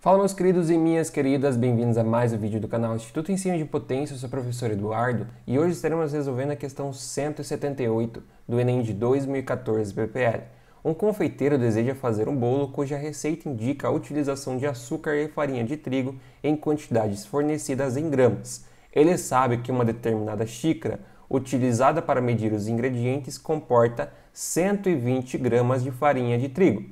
Fala meus queridos e minhas queridas, bem-vindos a mais um vídeo do canal Instituto Ensino de Potência, eu sou o professor Eduardo e hoje estaremos resolvendo a questão 178 do Enem de 2014 PPL. Um confeiteiro deseja fazer um bolo cuja receita indica a utilização de açúcar e farinha de trigo em quantidades fornecidas em gramas. Ele sabe que uma determinada xícara utilizada para medir os ingredientes comporta 120 gramas de farinha de trigo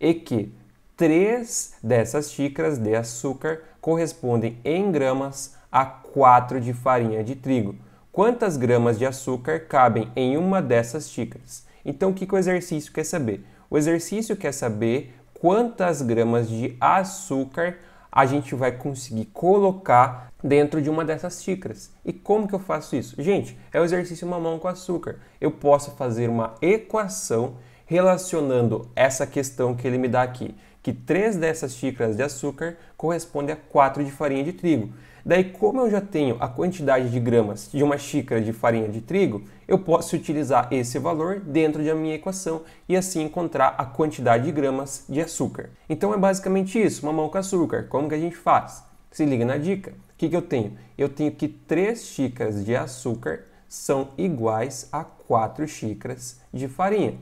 e que Três dessas xícaras de açúcar correspondem em gramas a 4 de farinha de trigo. Quantas gramas de açúcar cabem em uma dessas xícaras? Então, o que, que o exercício quer saber? O exercício quer saber quantas gramas de açúcar a gente vai conseguir colocar dentro de uma dessas xícaras. E como que eu faço isso? Gente, é o exercício mamão com açúcar. Eu posso fazer uma equação relacionando essa questão que ele me dá aqui, que 3 dessas xícaras de açúcar corresponde a 4 de farinha de trigo. Daí, como eu já tenho a quantidade de gramas de uma xícara de farinha de trigo, eu posso utilizar esse valor dentro da minha equação e assim encontrar a quantidade de gramas de açúcar. Então é basicamente isso, mamão com açúcar. Como que a gente faz? Se liga na dica. O que, que eu tenho? Eu tenho que 3 xícaras de açúcar são iguais a 4 xícaras de farinha.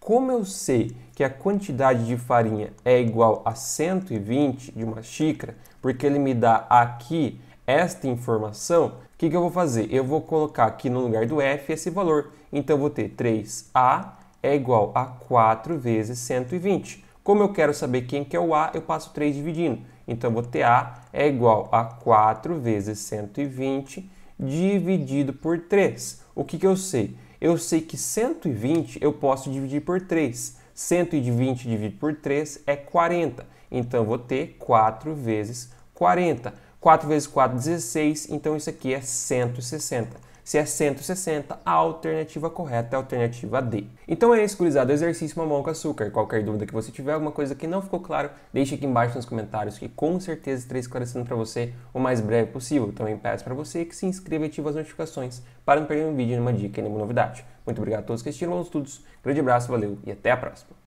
Como eu sei que a quantidade de farinha é igual a 120 de uma xícara, porque ele me dá aqui esta informação, o que, que eu vou fazer? Eu vou colocar aqui no lugar do F esse valor. Então, eu vou ter 3A é igual a 4 vezes 120. Como eu quero saber quem que é o A, eu passo 3 dividindo. Então, eu vou ter A é igual a 4 vezes 120 dividido por 3. O que, que eu sei? eu sei que 120 eu posso dividir por 3. 120 dividido por 3 é 40. Então, eu vou ter 4 vezes 40. 4 vezes 4, 16. Então, isso aqui é 160. Se é 160, a alternativa correta é a alternativa D. Então é isso, gurizada. Exercício mamão com açúcar. Qualquer dúvida que você tiver, alguma coisa que não ficou claro, deixe aqui embaixo nos comentários que com certeza estarei esclarecendo para você o mais breve possível. Também peço para você que se inscreva e ative as notificações para não perder nenhum vídeo, nenhuma dica e nenhuma novidade. Muito obrigado a todos que assistiram aos estudos. Grande abraço, valeu e até a próxima.